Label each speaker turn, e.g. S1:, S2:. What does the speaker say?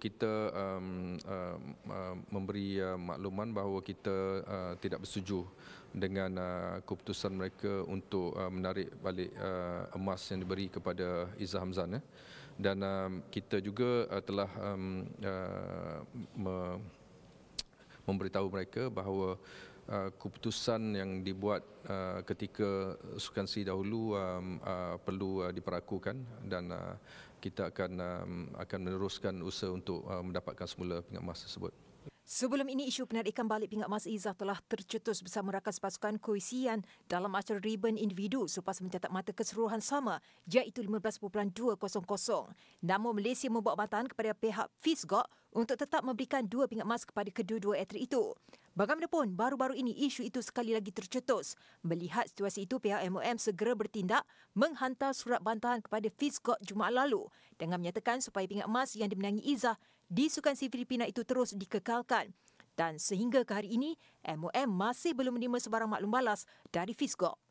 S1: kita um, uh, uh, memberi uh, makluman bahawa kita uh, tidak bersetuju dengan uh, keputusan mereka untuk uh, menarik balik uh, emas yang diberi kepada Izzah Hamzan. Eh. Dan um, kita juga uh, telah um, uh, me- memberitahu mereka bahawa Uh, keputusan yang dibuat uh, ketika sukansi dahulu um, uh, perlu uh, diperakukan dan kita akan um, akan meneruskan usaha untuk mendapatkan semula pingat emas tersebut.
S2: Sebelum ini isu penarikan balik pingat emas Izzah telah tercetus bersama rakan sepasukan Kuisian dalam acara Ribbon Individu selepas mencatat mata keseluruhan sama iaitu 15.200. Namun Malaysia membuat bantahan kepada pihak FISGOK untuk tetap memberikan dua pingat emas kepada kedua-dua atlet itu. Bagaimanapun, baru-baru ini isu itu sekali lagi tercetus. Melihat situasi itu, pihak MOM segera bertindak menghantar surat bantahan kepada Fiskot Jumaat lalu dengan menyatakan supaya pingat emas yang dimenangi Izzah di Sukan Si Filipina itu terus dikekalkan. Dan sehingga ke hari ini, MOM masih belum menerima sebarang maklum balas dari Fiskot.